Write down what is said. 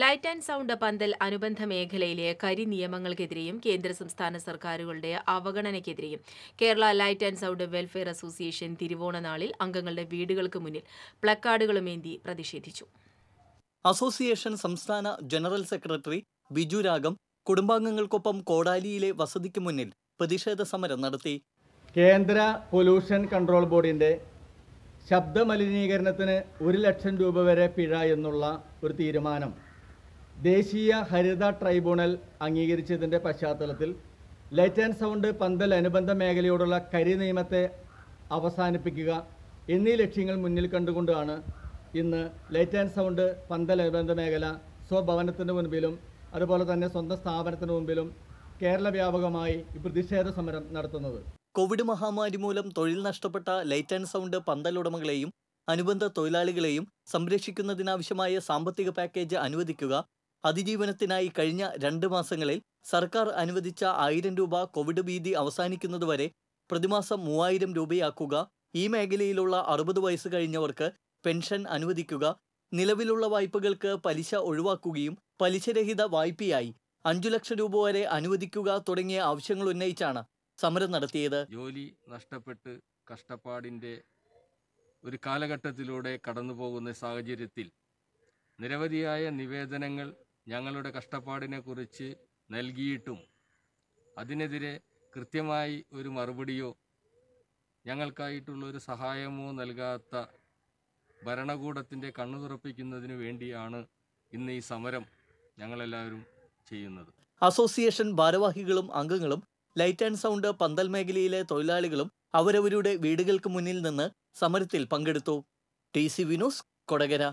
light and sound പന്തൽ അനുബന്ധ മേഖലയിലെ കരി നിയമങ്ങൾക്കെതിരെയും കേന്ദ്ര സംസ്ഥാന സർക്കാരുകളുടെ അവഗണനയ്ക്കെതിരെയും Kerala light and sound welfare association തിരുവോണ നാളിൽ അംഗങ്ങളുടെ വീടുകൾക്ക് മുന്നിൽ പ്ലക്കാർഡുകളുമേന്തി പ്രതിഷേധിച്ചു അസോസിയേഷൻ സംസ്ഥാന ജനറൽ സെക്രട്ടറി ബിജു രാഗം കുടുംബാംഗങ്ങൾക്കൊപ്പം കോടാലിയിലെ വസതിക്ക് മുന്നിൽ പ്രതിഷേധ സമരം നടത്തി കേന്ദ്ര പൊല്യൂഷൻ കൺട്രോൾ ബോർഡിന്റെ ശബ്ദമലിനീകരണത്തിന് ഒരു ലക്ഷം രൂപ വരെ പിഴ എന്നുള്ള ഒരു തീരുമാനം ദേശീയ ഹരിത ട്രൈബ്യൂണൽ അംഗീകരിച്ചതിൻ്റെ പശ്ചാത്തലത്തിൽ ലൈറ്റ് ആൻഡ് സൗണ്ട് പന്തൽ അനുബന്ധ മേഖലയോടുള്ള കരി നിയമത്തെ അവസാനിപ്പിക്കുക എന്നീ ലക്ഷ്യങ്ങൾ മുന്നിൽ കണ്ടുകൊണ്ടാണ് ഇന്ന് ലൈറ്റ് ആൻഡ് സൗണ്ട് പന്തൽ അനുബന്ധ മേഖല സ്വഭവനത്തിന് മുൻപിലും അതുപോലെ തന്നെ സ്വന്തം സ്ഥാപനത്തിന് മുൻപിലും കേരള വ്യാപകമായി പ്രതിഷേധ സമരം നടത്തുന്നത് കോവിഡ് മഹാമാരി മൂലം തൊഴിൽ നഷ്ടപ്പെട്ട ലൈറ്റ് ആൻഡ് സൗണ്ട് പന്തൽ ഉടമകളെയും അനുബന്ധ തൊഴിലാളികളെയും സംരക്ഷിക്കുന്നതിനാവശ്യമായ സാമ്പത്തിക പാക്കേജ് അനുവദിക്കുക അതിജീവനത്തിനായി കഴിഞ്ഞ രണ്ട് മാസങ്ങളിൽ സർക്കാർ അനുവദിച്ച ആയിരം രൂപ കോവിഡ് ഭീതി അവസാനിക്കുന്നതുവരെ പ്രതിമാസം മൂവായിരം രൂപയാക്കുക ഈ മേഖലയിലുള്ള അറുപത് വയസ്സ് കഴിഞ്ഞവർക്ക് പെൻഷൻ അനുവദിക്കുക നിലവിലുള്ള വായ്പകൾക്ക് പലിശ ഒഴിവാക്കുകയും പലിശരഹിത വായ്പയായി അഞ്ചു ലക്ഷം രൂപ വരെ അനുവദിക്കുക തുടങ്ങിയ ആവശ്യങ്ങൾ ഉന്നയിച്ചാണ് സമരം നടത്തിയത് ജോലി നഷ്ടപ്പെട്ട് കഷ്ടപ്പാടിൻ്റെ ഒരു കാലഘട്ടത്തിലൂടെ കടന്നു പോകുന്ന സാഹചര്യത്തിൽ നിരവധിയായ നിവേദനങ്ങൾ ഞങ്ങളുടെ കഷ്ടപ്പാടിനെക്കുറിച്ച് നൽകിയിട്ടും അതിനെതിരെ കൃത്യമായി ഒരു മറുപടിയോ ഞങ്ങൾക്കായിട്ടുള്ളൊരു സഹായമോ നൽകാത്ത ഭരണകൂടത്തിൻ്റെ കണ്ണു തുറപ്പിക്കുന്നതിന് വേണ്ടിയാണ് ഇന്ന് ഈ സമരം ഞങ്ങളെല്ലാവരും ചെയ്യുന്നത് അസോസിയേഷൻ ഭാരവാഹികളും അംഗങ്ങളും ലൈറ്റ് ആൻഡ് സൗണ്ട് പന്തൽ മേഖലയിലെ തൊഴിലാളികളും അവരവരുടെ വീടുകൾക്ക് മുന്നിൽ നിന്ന് സമരത്തിൽ പങ്കെടുത്തു ടി സി വിനോസ് കൊടകര